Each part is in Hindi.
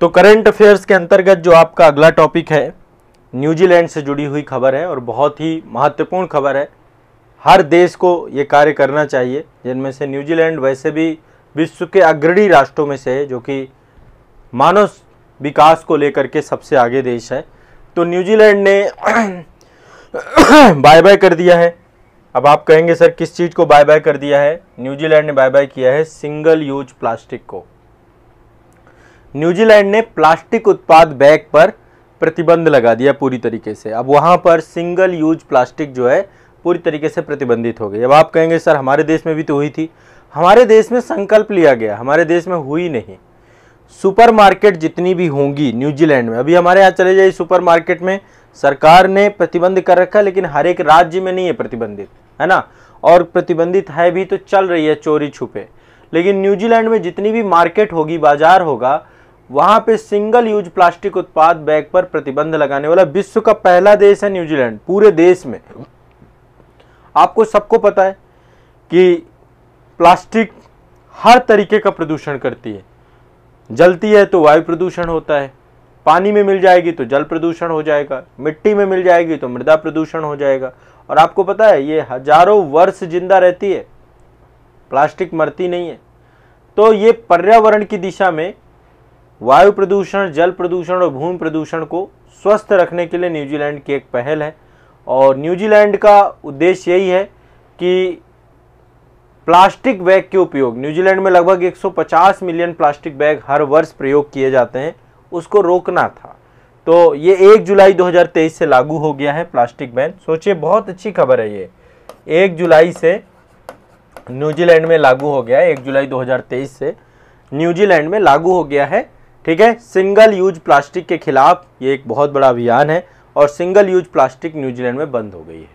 तो करंट अफेयर्स के अंतर्गत जो आपका अगला टॉपिक है न्यूजीलैंड से जुड़ी हुई खबर है और बहुत ही महत्वपूर्ण खबर है हर देश को ये कार्य करना चाहिए जिनमें से न्यूजीलैंड वैसे भी विश्व के अग्रणी राष्ट्रों में से है जो कि मानव विकास को लेकर के सबसे आगे देश है तो न्यूजीलैंड ने बाय बाय कर दिया है अब आप कहेंगे सर किस चीज़ को बाय बाय कर दिया है न्यूजीलैंड ने बाय बाय किया है सिंगल यूज प्लास्टिक को न्यूजीलैंड ने प्लास्टिक उत्पाद बैग पर प्रतिबंध लगा दिया पूरी तरीके से अब वहाँ पर सिंगल यूज प्लास्टिक जो है पूरी तरीके से प्रतिबंधित हो गई अब आप कहेंगे सर हमारे देश में भी तो हुई थी हमारे देश में संकल्प लिया गया हमारे देश में हुई नहीं सुपरमार्केट जितनी भी होंगी न्यूजीलैंड में अभी हमारे यहाँ चले जाए सुपरमार्केट में सरकार ने प्रतिबंध कर रखा है लेकिन हर एक राज्य में नहीं है प्रतिबंधित है ना और प्रतिबंधित है भी तो चल रही है चोरी छुपे लेकिन न्यूजीलैंड में जितनी भी मार्केट होगी बाजार होगा वहां पे सिंगल यूज प्लास्टिक उत्पाद बैग पर प्रतिबंध लगाने वाला विश्व का पहला देश है न्यूजीलैंड पूरे देश में आपको सबको पता है कि प्लास्टिक हर तरीके का प्रदूषण करती है जलती है तो वायु प्रदूषण होता है पानी में मिल जाएगी तो जल प्रदूषण हो जाएगा मिट्टी में मिल जाएगी तो मृदा प्रदूषण हो जाएगा और आपको पता है ये हजारों वर्ष जिंदा रहती है प्लास्टिक मरती नहीं है तो ये पर्यावरण की दिशा में वायु प्रदूषण जल प्रदूषण और भूमि प्रदूषण को स्वस्थ रखने के लिए न्यूजीलैंड की एक पहल है और न्यूजीलैंड का उद्देश्य यही है कि प्लास्टिक बैग के उपयोग न्यूजीलैंड में लगभग 150 मिलियन प्लास्टिक बैग हर वर्ष प्रयोग किए जाते हैं उसको रोकना था तो ये 1 जुलाई 2023 से लागू हो गया है प्लास्टिक बैन सोचिए बहुत अच्छी खबर है ये एक जुलाई से न्यूजीलैंड में लागू हो गया है एक जुलाई 2023 से न्यूजीलैंड में लागू हो गया है ठीक है सिंगल यूज प्लास्टिक के खिलाफ ये एक बहुत बड़ा अभियान है और सिंगल यूज प्लास्टिक न्यूजीलैंड में बंद हो गई है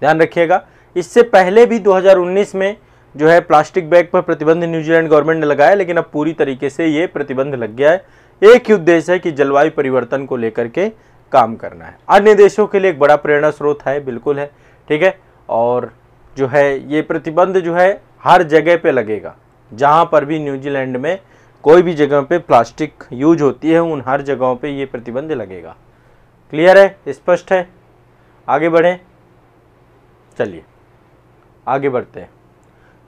ध्यान रखिएगा इससे पहले भी 2019 में जो है प्लास्टिक बैग पर प्रतिबंध न्यूजीलैंड गवर्नमेंट ने लगाया लेकिन अब पूरी तरीके से ये प्रतिबंध लग गया है एक ही उद्देश्य है कि जलवायु परिवर्तन को लेकर के काम करना है अन्य देशों के लिए एक बड़ा प्रेरणा स्रोत है बिल्कुल है ठीक है और जो है ये प्रतिबंध जो है हर जगह पर लगेगा जहाँ पर भी न्यूजीलैंड में कोई भी जगह पे प्लास्टिक यूज होती है उन हर जगहों पे ये प्रतिबंध लगेगा क्लियर है स्पष्ट है आगे बढ़ें चलिए आगे बढ़ते हैं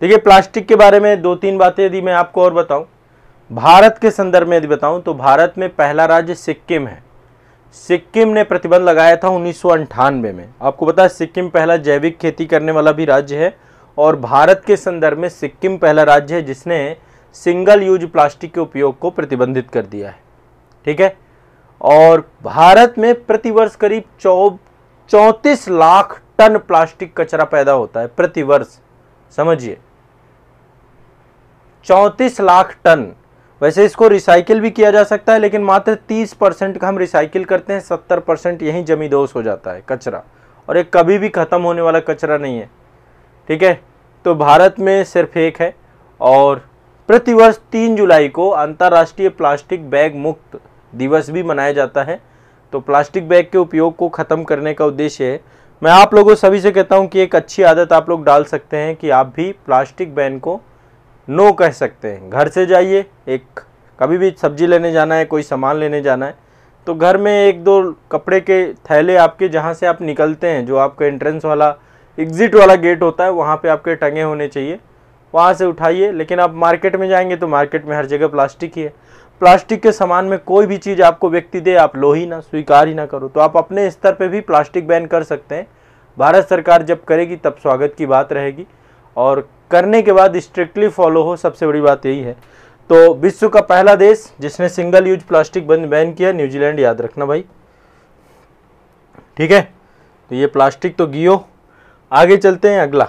देखिए प्लास्टिक के बारे में दो तीन बातें यदि मैं आपको और बताऊं भारत के संदर्भ में यदि बताऊं तो भारत में पहला राज्य सिक्किम है सिक्किम ने प्रतिबंध लगाया था उन्नीस में आपको बता सिक्किम पहला जैविक खेती करने वाला भी राज्य है और भारत के संदर्भ में सिक्किम पहला राज्य है जिसने सिंगल यूज प्लास्टिक के उपयोग को प्रतिबंधित कर दिया है ठीक है और भारत में प्रतिवर्ष करीब चौ लाख टन प्लास्टिक कचरा पैदा होता है प्रतिवर्ष समझिए चौंतीस लाख टन वैसे इसको रिसाइकिल भी किया जा सकता है लेकिन मात्र 30 परसेंट का हम रिसाइकिल करते हैं 70 परसेंट यही जमी दोष हो जाता है कचरा और ये कभी भी ख़त्म होने वाला कचरा नहीं है ठीक है तो भारत में सिर्फ एक है और प्रतिवर्ष तीन जुलाई को अंतर्राष्ट्रीय प्लास्टिक बैग मुक्त दिवस भी मनाया जाता है तो प्लास्टिक बैग के उपयोग को ख़त्म करने का उद्देश्य है मैं आप लोगों सभी से कहता हूं कि एक अच्छी आदत आप लोग डाल सकते हैं कि आप भी प्लास्टिक बैन को नो कह सकते हैं घर से जाइए एक कभी भी सब्जी लेने जाना है कोई सामान लेने जाना है तो घर में एक दो कपड़े के थैले आपके जहाँ से आप निकलते हैं जो आपका एंट्रेंस वाला एग्ज़िट वाला गेट होता है वहाँ पर आपके टंगे होने चाहिए वहाँ से उठाइए लेकिन आप मार्केट में जाएंगे तो मार्केट में हर जगह प्लास्टिक ही है प्लास्टिक के सामान में कोई भी चीज़ आपको व्यक्ति दे आप लो ही ना स्वीकार ही ना करो तो आप अपने स्तर पर भी प्लास्टिक बैन कर सकते हैं भारत सरकार जब करेगी तब स्वागत की बात रहेगी और करने के बाद स्ट्रिक्टली फॉलो हो सबसे बड़ी बात यही है तो विश्व का पहला देश जिसने सिंगल यूज प्लास्टिक बंद बैन किया न्यूजीलैंड याद रखना भाई ठीक है तो ये प्लास्टिक तो गियो आगे चलते हैं अगला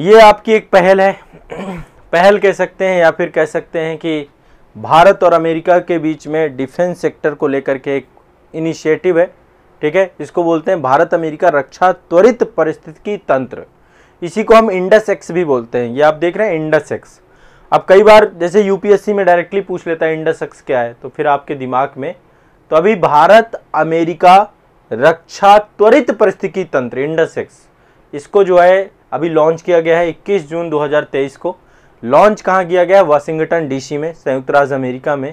ये आपकी एक पहल है पहल कह सकते हैं या फिर कह सकते हैं कि भारत और अमेरिका के बीच में डिफेंस सेक्टर को लेकर के एक इनिशिएटिव है ठीक है इसको बोलते हैं भारत अमेरिका रक्षा त्वरित की तंत्र इसी को हम इंडस एक्स भी बोलते हैं ये आप देख रहे हैं इंडस एक्स अब कई बार जैसे यूपीएससी में डायरेक्टली पूछ लेता है इंडस एक्स क्या है तो फिर आपके दिमाग में तो अभी भारत अमेरिका रक्षा त्वरित परिस्थिति तंत्र इंडस एक्स इसको जो है अभी लॉन्च किया गया है 21 जून 2023 को लॉन्च कहाँ किया गया है वाशिंगटन डीसी में संयुक्त राज्य अमेरिका में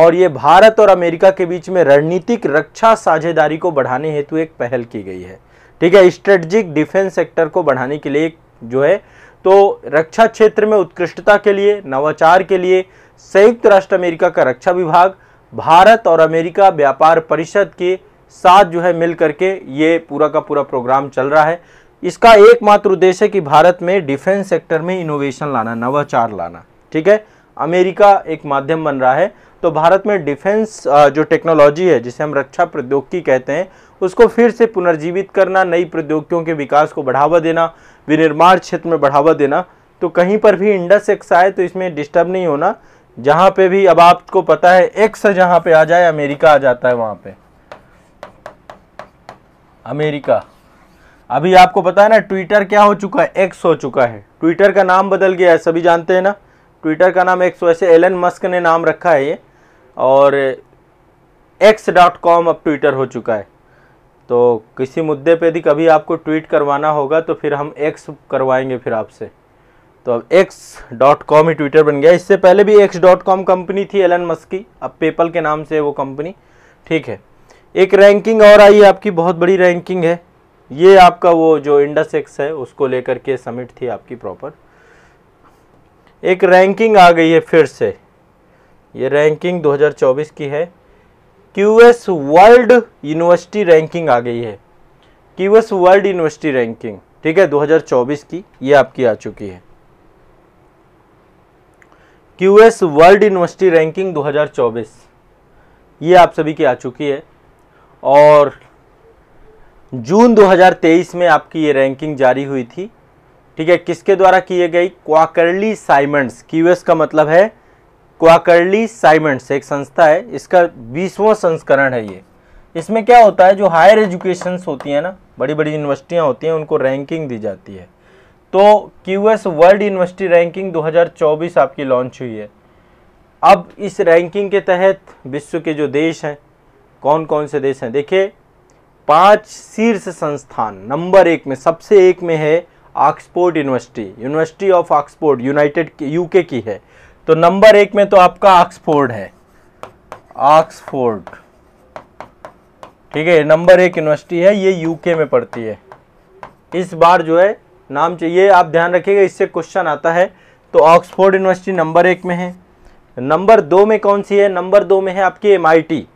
और ये भारत और अमेरिका के बीच में रणनीतिक रक्षा साझेदारी को बढ़ाने हेतु एक पहल की गई है ठीक है स्ट्रेटजिक डिफेंस सेक्टर को बढ़ाने के लिए जो है तो रक्षा क्षेत्र में उत्कृष्टता के लिए नवाचार के लिए संयुक्त राष्ट्र अमेरिका का रक्षा विभाग भारत और अमेरिका व्यापार परिषद के साथ जो है मिल करके ये पूरा का पूरा प्रोग्राम चल रहा है इसका एकमात्र उद्देश्य है कि भारत में डिफेंस सेक्टर में इनोवेशन लाना नवाचार लाना ठीक है अमेरिका एक माध्यम बन रहा है तो भारत में डिफेंस जो टेक्नोलॉजी है जिसे हम रक्षा प्रौद्योगिकी कहते हैं उसको फिर से पुनर्जीवित करना नई प्रौद्योगिकियों के विकास को बढ़ावा देना विनिर्माण क्षेत्र में बढ़ावा देना तो कहीं पर भी इंडस एक्स आए तो इसमें डिस्टर्ब नहीं होना जहाँ पे भी अब आपको पता है एक्स जहाँ पे आ जाए अमेरिका आ जाता है वहां पे अमेरिका अभी आपको पता है ना ट्विटर क्या हो चुका है एक्स हो चुका है ट्विटर का नाम बदल गया है सभी जानते हैं ना ट्विटर का नाम एक्स वैसे एलन मस्क ने नाम रखा है ये और एक्स डॉट कॉम अब ट्विटर हो चुका है तो किसी मुद्दे पे यदि कभी आपको ट्वीट करवाना होगा तो फिर हम एक्स करवाएंगे फिर आपसे तो अब एक्स डॉट कॉम ही ट्विटर बन गया इससे पहले भी एक्स डॉट कॉम कंपनी थी एलन मस्क की अब पेपल के नाम से वो कंपनी ठीक है एक रैंकिंग और आई है आपकी बहुत बड़ी रैंकिंग है ये आपका वो जो एक्स है उसको लेकर के समिट थी आपकी प्रॉपर एक रैंकिंग आ गई है फिर से ये रैंकिंग 2024 की है क्यूएस वर्ल्ड यूनिवर्सिटी रैंकिंग आ गई है क्यूएस वर्ल्ड यूनिवर्सिटी रैंकिंग ठीक है 2024 की ये आपकी आ चुकी है क्यूएस वर्ल्ड यूनिवर्सिटी रैंकिंग 2024 ये आप सभी की आ चुकी है और जून 2023 में आपकी ये रैंकिंग जारी हुई थी ठीक है किसके द्वारा किए गई क्वाकरली साइमंड्स क्यूएस का मतलब है क्वाकरली साइमंड्स एक संस्था है इसका बीसवा संस्करण है ये इसमें क्या होता है जो हायर एजुकेशन होती हैं ना बड़ी बड़ी यूनिवर्सिटियाँ होती हैं उनको रैंकिंग दी जाती है तो Q S world university ranking दो आपकी लॉन्च हुई है अब इस रैंकिंग के तहत विश्व के जो देश हैं कौन कौन से देश हैं देखिए पांच शीर्ष संस्थान नंबर एक में सबसे एक में है Oxford university university of Oxford united UK की है तो नंबर एक में तो आपका ऑक्सफोर्ड है ऑक्सफोर्ड ठीक है नंबर एक यूनिवर्सिटी है ये यूके में पड़ती है इस बार जो है नाम चाहिए आप ध्यान रखिएगा इससे क्वेश्चन आता है तो ऑक्सफोर्ड यूनिवर्सिटी नंबर एक में है नंबर दो में कौन सी है नंबर दो में है आपकी M I T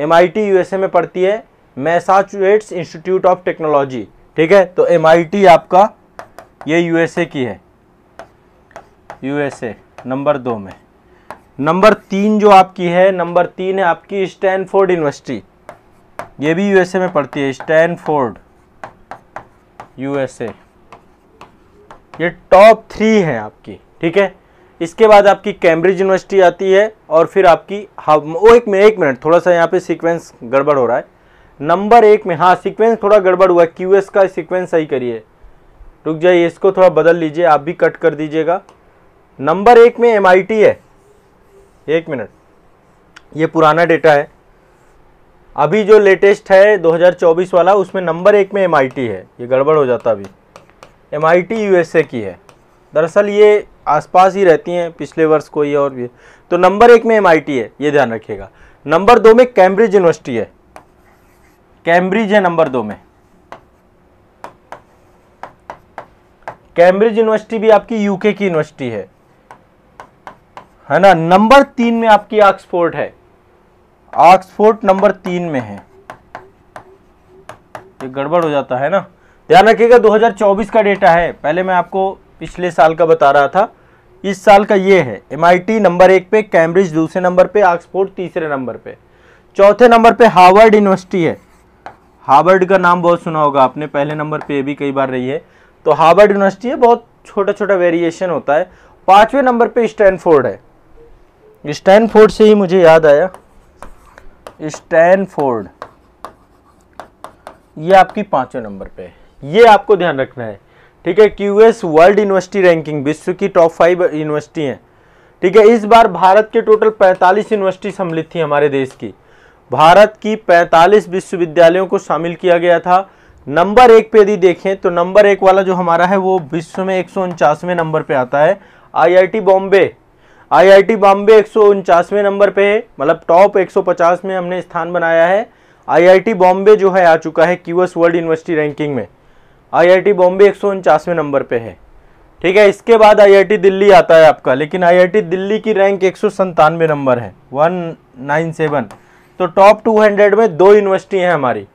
M I T USA में पड़ती है मैसाचुएट्स इंस्टीट्यूट ऑफ टेक्नोलॉजी ठीक है तो एम आपका ये यूएसए की है यूएसए नंबर दो में नंबर तीन जो आपकी है नंबर तीन है आपकी स्टैनफोर्ड यूनिवर्सिटी ये भी यूएसए में पढ़ती है स्टैनफोर्ड यूएसए ये टॉप थ्री है आपकी ठीक है इसके बाद आपकी कैम्ब्रिज यूनिवर्सिटी आती है और फिर आपकी हाँ, ओ एक मिनट एक मिनट थोड़ा सा यहाँ पे सीक्वेंस गड़बड़ हो रहा है नंबर एक में हाँ सीक्वेंस थोड़ा गड़बड़ हुआ क्यू एस का सीक्वेंस सही करिए रुक जाइए इसको थोड़ा बदल लीजिए आप भी कट कर दीजिएगा नंबर एक में एम आई टी है एक मिनट ये पुराना डेटा है अभी जो लेटेस्ट है 2024 वाला उसमें नंबर एक में एम आई टी है ये गड़बड़ हो जाता अभी M I T U S A की है दरअसल ये आसपास ही रहती हैं पिछले वर्ष कोई और भी तो नंबर एक में एम आई टी है ये ध्यान रखिएगा नंबर दो में कैम्ब्रिज यूनिवर्सिटी है कैम्ब्रिज है नंबर दो में कैम्ब्रिज यूनिवर्सिटी भी आपकी यूके की यूनिवर्सिटी है है ना नंबर तीन में आपकी ऑक्सफोर्ड है ऑक्सफोर्ड नंबर तीन में है ये गड़बड़ हो जाता है ना ध्यान रखिएगा 2024 का डेटा है पहले मैं आपको पिछले साल का बता रहा था इस साल का ये है एम नंबर एक पे कैम्ब्रिज दूसरे नंबर पे ऑक्सफोर्ड तीसरे नंबर पे चौथे नंबर पे हार्वर्ड यूनिवर्सिटी है हार्वर्ड का नाम बहुत सुना होगा आपने पहले नंबर पे भी कई बार रही है तो हार्वर्ड यूनिवर्सिटी है बहुत छोटा छोटा वेरिएशन होता है पांचवे नंबर पे स्टैनफोर्ड है स्टैनफोर्ड से ही मुझे याद आया स्टैनफोर्ड ये आपकी पांचवे नंबर पे ये आपको ध्यान रखना है ठीक है क्यूएस वर्ल्ड यूनिवर्सिटी रैंकिंग विश्व की टॉप फाइव यूनिवर्सिटी है ठीक है इस बार भारत के टोटल पैंतालीस यूनिवर्सिटी सम्मिलित थी हमारे देश की भारत की 45 विश्वविद्यालयों को शामिल किया गया था नंबर एक पे यदि देखें तो नंबर एक वाला जो हमारा है वो विश्व में एक नंबर पे आता है आईआईटी बॉम्बे आईआईटी बॉम्बे एक नंबर पे है मतलब टॉप 150 में हमने स्थान बनाया है आईआईटी बॉम्बे जो है आ चुका है क्यूएस वर्ल्ड यूनिवर्सिटी रैंकिंग में आई बॉम्बे एक नंबर पे है ठीक है इसके बाद आई दिल्ली आता है आपका लेकिन आई दिल्ली की रैंक एक नंबर है वन नाइन सेवन तो टॉप 200 में दो यूनिवर्सिटी हैं हमारी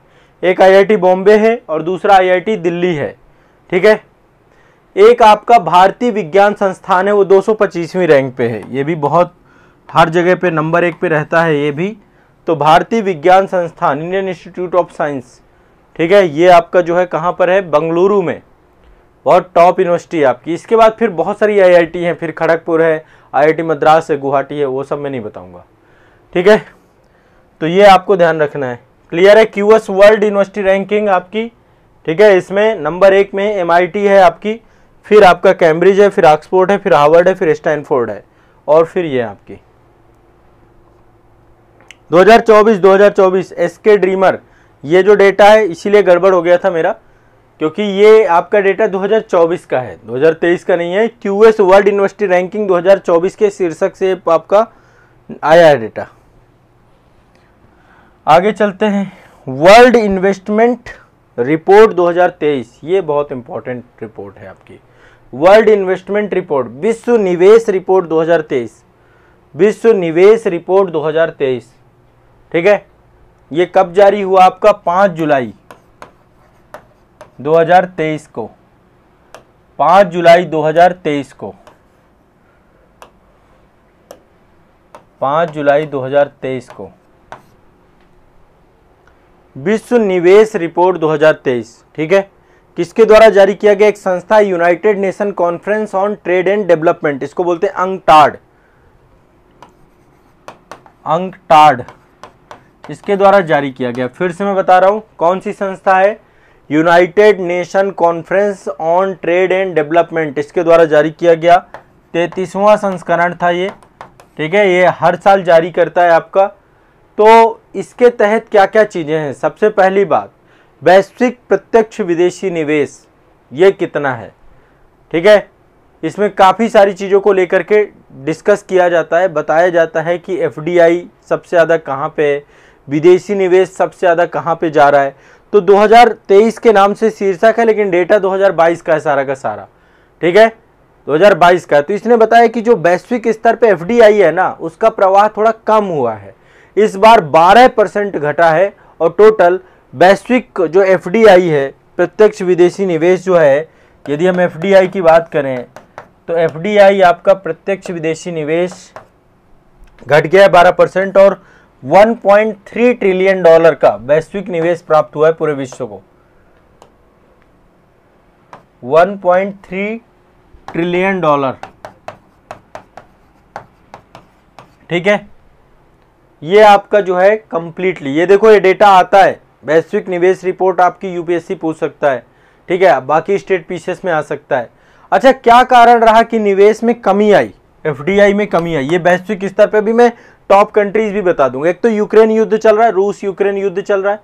एक आईआईटी बॉम्बे है और दूसरा आईआईटी दिल्ली है ठीक है एक आपका भारतीय विज्ञान संस्थान है वो 225वीं रैंक पे है ये भी बहुत हर जगह पे नंबर एक पे रहता है ये भी तो भारतीय विज्ञान संस्थान इंडियन इंस्टीट्यूट ऑफ साइंस ठीक है ये आपका जो है कहाँ पर है बंगलुरु में बहुत टॉप यूनिवर्सिटी आपकी इसके बाद फिर बहुत सारी आईआईटी हैं फिर खड़गपुर है आईआईटी मद्रास है गुवाहाटी है वो सब मैं नहीं बताऊँगा ठीक है तो ये आपको ध्यान रखना है क्लियर है क्यू वर्ल्ड यूनिवर्सिटी रैंकिंग आपकी ठीक है इसमें नंबर एक में एम है आपकी फिर आपका कैम्ब्रिज है फिर ऑक्सफोर्ड है फिर हार्वर्ड है फिर स्टैनफोर्ड है और फिर ये आपकी 2024 2024 एसके ड्रीमर ये जो डेटा है इसीलिए गड़बड़ हो गया था मेरा क्योंकि ये आपका डेटा 2024 का है 2023 का नहीं है क्यूएस वर्ल्ड यूनिवर्सिटी रैंकिंग 2024 के शीर्षक से आपका आया है डेटा आगे चलते हैं वर्ल्ड इन्वेस्टमेंट रिपोर्ट 2023 ये बहुत इंपॉर्टेंट रिपोर्ट है आपकी वर्ल्ड इन्वेस्टमेंट रिपोर्ट विश्व निवेश रिपोर्ट 2023 विश्व निवेश रिपोर्ट 2023 ठीक है ये कब जारी हुआ आपका 5 जुलाई 2023 को 5 जुलाई 2023 को 5 जुलाई 2023 को विश्व निवेश रिपोर्ट 2023 ठीक है किसके द्वारा जारी किया गया एक संस्था United Nation conference on trade and development इसको बोलते हैं अंगटाड अंगटाड इसके द्वारा जारी किया गया फिर से मैं बता रहा हूं कौन सी संस्था है United Nation conference on trade and development इसके द्वारा जारी किया गया तैतीसवां संस्करण था ये ठीक है ये हर साल जारी करता है आपका तो इसके तहत क्या क्या चीज़ें हैं सबसे पहली बात वैश्विक प्रत्यक्ष विदेशी निवेश ये कितना है ठीक है इसमें काफ़ी सारी चीज़ों को लेकर के डिस्कस किया जाता है बताया जाता है कि एफ सबसे ज़्यादा कहाँ पे है विदेशी निवेश सबसे ज़्यादा कहाँ पे जा रहा है तो 2023 के नाम से शीर्षक है लेकिन डेटा 2022 का है सारा का सारा ठीक है 2022 का है तो इसने बताया कि जो वैश्विक स्तर पे एफडीआई है ना उसका प्रवाह थोड़ा कम हुआ है इस बार 12 परसेंट घटा है और टोटल वैश्विक जो एफ है प्रत्यक्ष विदेशी निवेश जो है यदि हम एफ की बात करें तो एफ आपका प्रत्यक्ष विदेशी निवेश घट गया है बारह परसेंट और 1.3 ट्रिलियन डॉलर का वैश्विक निवेश प्राप्त हुआ है पूरे विश्व को 1.3 ट्रिलियन डॉलर ठीक है ये आपका जो है कंप्लीटली ये देखो ये डेटा आता है वैश्विक निवेश रिपोर्ट आपकी यूपीएससी पूछ सकता है ठीक है बाकी स्टेट पीसीएस में आ सकता है अच्छा क्या कारण रहा कि निवेश में कमी आई एफडीआई में कमी आई ये वैश्विक स्तर पर भी मैं टॉप कंट्रीज भी बता दूंगा एक तो यूक्रेन युद्ध चल रहा है रूस यूक्रेन युद्ध चल रहा है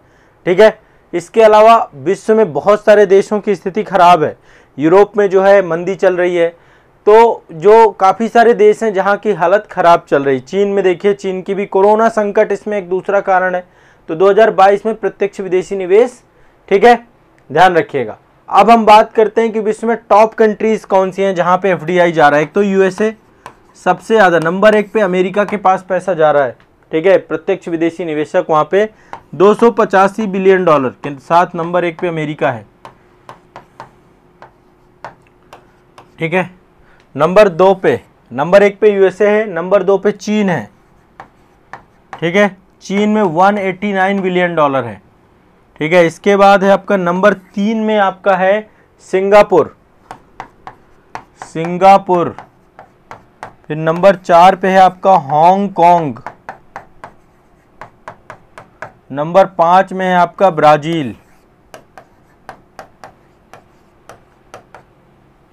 ठीक है इसके अलावा विश्व में बहुत सारे देशों की स्थिति खराब है यूरोप में जो है मंदी चल रही है तो जो काफ़ी सारे देश हैं जहाँ की हालत ख़राब चल रही चीन में देखिए चीन की भी कोरोना संकट इसमें एक दूसरा कारण है तो 2022 में प्रत्यक्ष विदेशी निवेश ठीक है ध्यान रखिएगा अब हम बात करते हैं कि विश्व में टॉप कंट्रीज़ कौन सी हैं जहाँ पे एफडीआई जा रहा है एक तो यूएसए सबसे ज़्यादा नंबर एक पे अमेरिका के पास पैसा जा रहा है ठीक है प्रत्यक्ष विदेशी निवेशक वहाँ पे दो बिलियन डॉलर के साथ नंबर एक पे अमेरिका है ठीक है नंबर दो पे नंबर एक पे यूएसए है नंबर दो पे चीन है ठीक है चीन में 189 बिलियन डॉलर है ठीक है इसके बाद है आपका नंबर तीन में आपका है सिंगापुर सिंगापुर फिर नंबर चार पे है आपका हांगकांग नंबर पांच में है आपका ब्राज़ील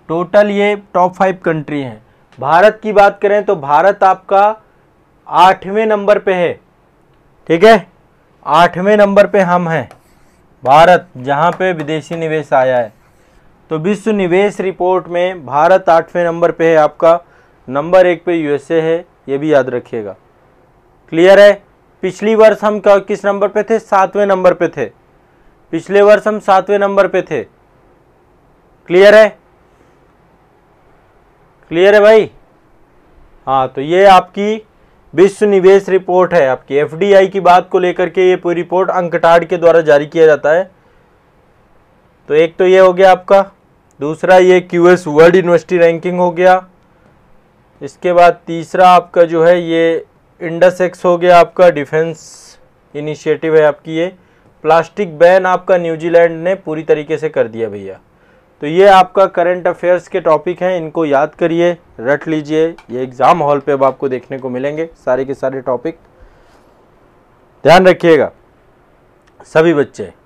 टोटल ये टॉप फाइव कंट्री हैं भारत की बात करें तो भारत आपका आठवें नंबर पे है ठीक है आठवें नंबर पे हम हैं भारत जहाँ पे विदेशी निवेश आया है तो विश्व निवेश रिपोर्ट में भारत आठवें नंबर पे है आपका नंबर एक पे यूएसए है ये भी याद रखिएगा क्लियर है पिछली वर्ष हम किस नंबर पे थे सातवें नंबर पे थे पिछले वर्ष हम सातवें नंबर पे थे क्लियर है क्लियर है भाई हाँ तो ये आपकी विश्व निवेश रिपोर्ट है आपकी एफडीआई की बात को लेकर के ये पूरी रिपोर्ट अंकटाड के द्वारा जारी किया जाता है तो एक तो ये हो गया आपका दूसरा ये Q S world university ranking हो गया इसके बाद तीसरा आपका जो है ये इंडसेक्स हो गया आपका डिफेंस इनिशिएटिव है आपकी ये प्लास्टिक बैन आपका न्यूजीलैंड ने पूरी तरीके से कर दिया भैया तो ये आपका करंट अफेयर्स के टॉपिक हैं इनको याद करिए रट लीजिए ये एग्ज़ाम हॉल पे अब आपको देखने को मिलेंगे सारे के सारे टॉपिक ध्यान रखिएगा सभी बच्चे